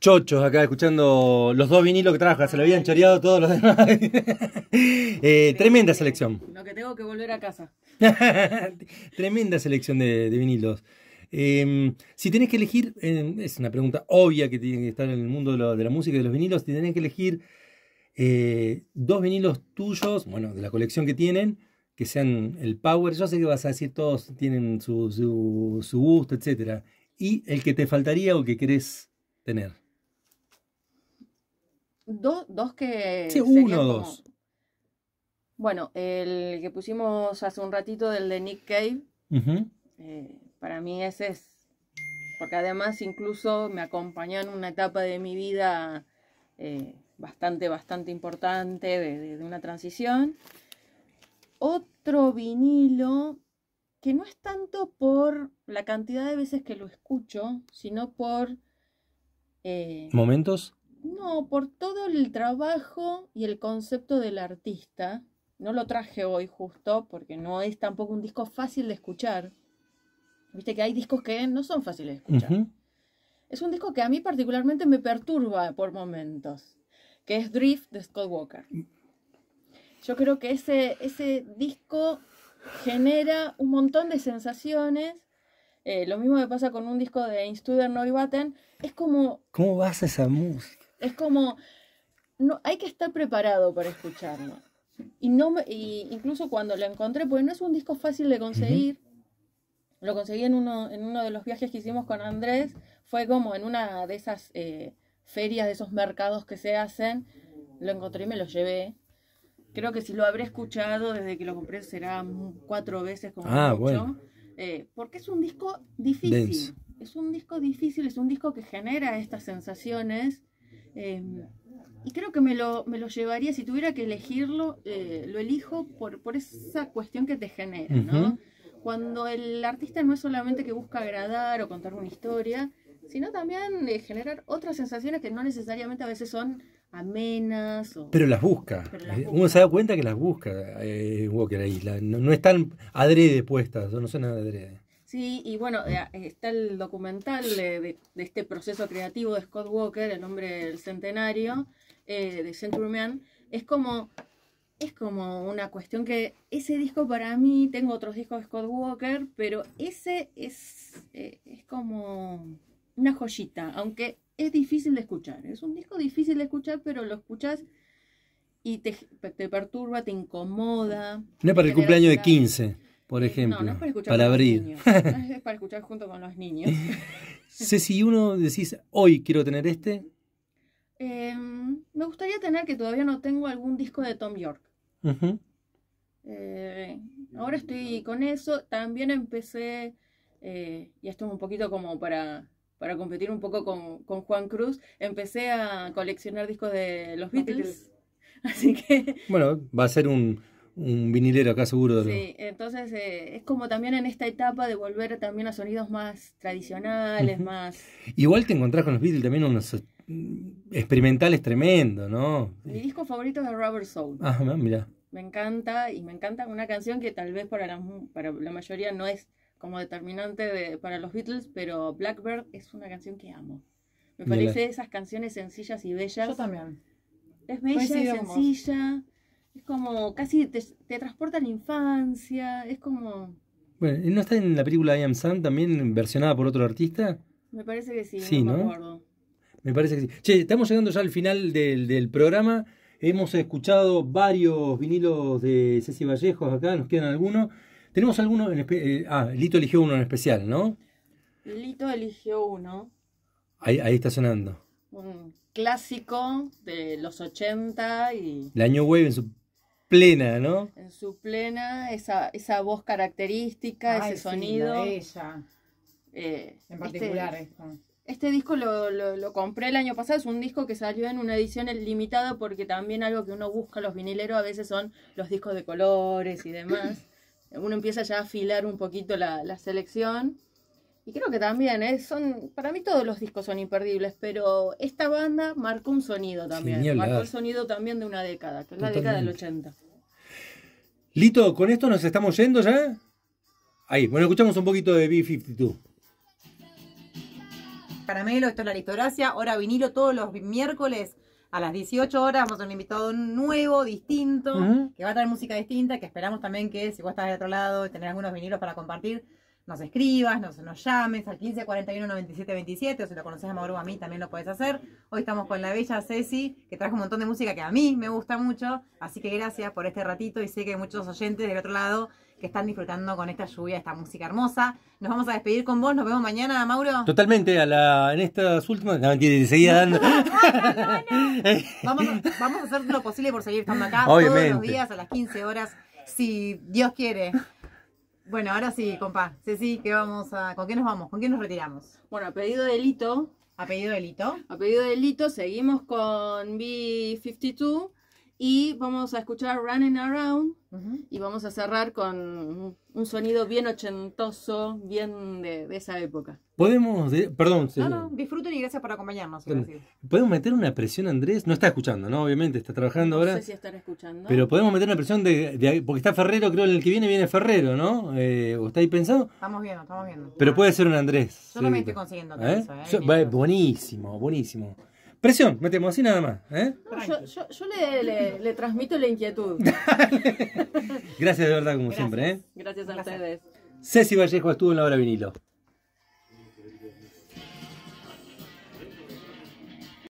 chochos acá escuchando los dos vinilos que trajo, se lo habían choreado todos los demás. Eh, tremenda selección. Lo que tengo que volver a casa. tremenda selección de, vinilos. Em, si tenés que elegir, em, es una pregunta obvia que tiene que estar en el mundo de, la música y de los vinilos, si tenés que elegir eh, dos vinilos tuyos, bueno, de la colección que tienen, que sean el Power, yo sé que vas a decir todos tienen su, gusto, etc Y el que te faltaría o que querés tener? dos que. Sí, uno o dos. Bueno, el que pusimos hace un ratito, del de Nick Cave, eh, para mí ese es. Porque además, incluso me acompañó en una etapa de mi vida eh, bastante, bastante importante, de una transición. Otro vinilo que no es tanto por la cantidad de veces que lo escucho, sino por eh, ¿Momentos? No, por todo el trabajo y el concepto del artista. No lo traje hoy justo porque no es tampoco un disco fácil de escuchar. Viste que hay discos que no son fáciles de escuchar. Es un disco que a mí particularmente me perturba por momentos, que es Drift de Scott Walker. Mm. Yo creo que ese, ese disco genera un montón de sensaciones eh, lo mismo que pasa con un disco de Instuder Neubatten, es como... ¿Cómo vas a esa música? Es como... No, hay que estar preparado para escucharlo. Y no y incluso cuando lo encontré, porque no es un disco fácil de conseguir, lo conseguí en uno, en uno de los viajes que hicimos con Andrés, fue como en una de esas eh, ferias, de esos mercados que se hacen, lo encontré y me lo llevé. Creo que si lo habré escuchado desde que lo compré será cuatro veces como ah, Bueno. Eh, porque es un disco difícil. Es un disco difícil, es un disco que genera estas sensaciones. Eh, y creo que me lo, llevaría, si tuviera que elegirlo, eh, lo elijo por, por, esa cuestión que te genera, ¿no? Cuando el artista no es solamente que busca agradar o contar una historia, sino también generar otras sensaciones que no necesariamente a veces son amenas. Pero las eh, busca. Uno se da cuenta que las busca eh, Walker ahí. no, están adrede puestas, no son adrede. Sí, y bueno, eh, está el documental de, este proceso creativo de Scott Walker, el nombre del centenario, de Century Man. Es como, es como una cuestión que ese disco para mí, tengo otros discos de Scott Walker, pero ese es, es como una joyita, aunque es difícil de escuchar. Es un disco difícil de escuchar, pero lo escuchas y te, te perturba, te incomoda. No es para el cumpleaños de 15, por ejemplo. No, no es para escuchar para abrir. es para escuchar junto con los niños. sé si uno decís, hoy quiero tener este. Em, me gustaría tener, que todavía no tengo algún disco de Tom York. Eh, ahora estoy con eso. También empecé, eh, y esto es un poquito como para para competir un poco con, Juan Cruz, empecé a coleccionar discos de los Beatles. Así que. Bueno, va a ser un, vinilero acá seguro. Sí, entonces eh, es como también en esta etapa de volver también a sonidos más tradicionales, más... Igual te encontrás con los Beatles también unos experimentales tremendos, ¿no? Mi disco favorito es el Rubber Soul. Ah, mirá. Me encanta y me encanta una canción que tal vez para para la mayoría no es como determinante de, para los Beatles, pero Blackbird es una canción que amo. Me parece esas canciones sencillas y bellas. Yo también. Es bella, y sencilla, es como casi te, transporta a la infancia, es como... Bueno, ¿no está en la película I Am Sam también versionada por otro artista? Me parece que sí, sí no, me Me parece que sí. Che, estamos llegando ya al final del, del programa. Hemos escuchado varios vinilos de Ceci Vallejos acá, nos quedan algunos. ¿Tenemos alguno? En eh, ah, Lito eligió uno en especial, ¿no? Lito eligió uno. Ahí, está sonando. Un clásico de los 80 y... La New Wave en su plena, ¿no? En su plena, esa, esa voz característica, ese sonido. ella. Eh, en este particular este, Este disco lo, compré el año pasado, es un disco que salió en una edición limitada porque también algo que uno busca los vinileros a veces son los discos de colores y demás uno empieza ya a afilar un poquito la, selección. Y creo que también, ¿eh? son, para mí todos los discos son imperdibles, pero esta banda marcó un sonido también. marcó el sonido también de una década, que es la década del 80. Lito, ¿con esto nos estamos yendo ya? Ahí, bueno, escuchamos un poquito de B52. Caramelo, esto es la Aristocracia, ahora vinilo todos los miércoles a las 18 horas vamos a un invitado nuevo, distinto, que va a traer música distinta, que esperamos también que si vos estás del otro lado y tenés algunos vinilos para compartir, nos escribas, nos, llames al 1541 9727, o si lo conoces a Mauro a mí también lo puedes hacer. Hoy estamos con la bella Ceci, que trajo un montón de música que a mí me gusta mucho, así que gracias por este ratito y sé que muchos oyentes del otro lado que están disfrutando con esta lluvia, esta música hermosa. Nos vamos a despedir con vos, nos vemos mañana, Mauro. Totalmente, en estas últimas. No, mentira, seguía dando. vamos, a hacer lo posible por seguir estando acá todos los días a las 15 horas, si Dios quiere. Bueno, ahora sí, compa. Sí, sí, vamos a. ¿Con qué nos vamos? ¿Con qué nos retiramos? Bueno, a pedido de Lito. A pedido de Lito. A pedido de Lito, seguimos con B52 y vamos a escuchar Running Around y vamos a cerrar con un sonido bien ochentoso, bien de, esa época. Podemos, perdón. No, disfruten y gracias por acompañarnos. Podemos meter una presión, Andrés. No está escuchando, ¿no? Obviamente, está trabajando ahora. No sé si escuchando. Pero podemos meter una presión de, Porque está Ferrero, creo, en el que viene viene Ferrero, ¿no? Eh, ¿O está ahí pensado? Estamos viendo, estamos viendo. Pero puede ser un Andrés. Yo me estoy consiguiendo ¿Eh? ¿eh? buenísimo, buenísimo. Presión, metemos así nada más. ¿eh? yo, le, transmito la inquietud. Gracias de verdad, como siempre. ¿eh? Gracias a ustedes. Ceci Vallejo estuvo en la hora vinilo.